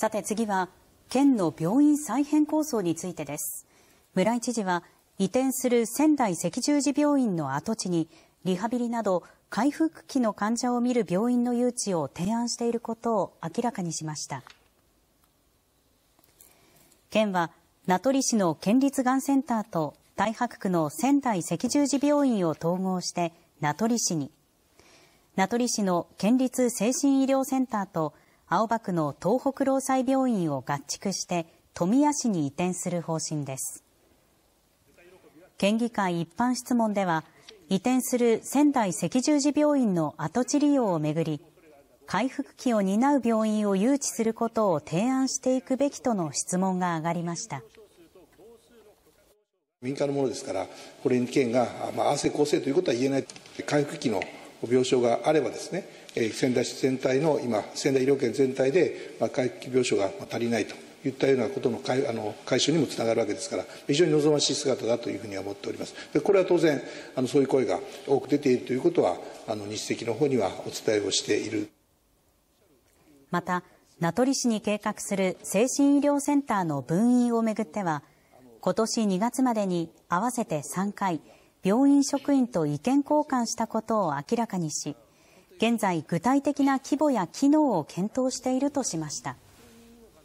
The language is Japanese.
さて次は、県の病院再編構想についてです。村井知事は、移転する仙台赤十字病院の跡地に、リハビリなど回復期の患者を見る病院の誘致を提案していることを明らかにしました。県は、名取市の県立がんセンターと大白区の仙台赤十字病院を統合して名取市に、名取市の県立精神医療センターと青葉区の東北労災病院を合築して富谷市に移転する方針です県議会一般質問では移転する仙台赤十字病院の跡地利用をめぐり回復期を担う病院を誘致することを提案していくべきとの質問が上がりました民間のものですからこれに県が、まあ、合わせ構成ということは言えない回復期の病床があればですね、仙台市全体の今、仙台医療圏全体で、まあ、回復病床が足りないといったようなことの解あの解消にもつながるわけですから、非常に望ましい姿だというふうには思っております。でこれは当然あの、そういう声が多く出ているということは、あの日赤の方にはお伝えをしている。また、名取市に計画する精神医療センターの分院をめぐっては、今年2月までに合わせて3回、病院職員と意見交換したことを明らかにし現在、具体的な規模や機能を検討しているとしました。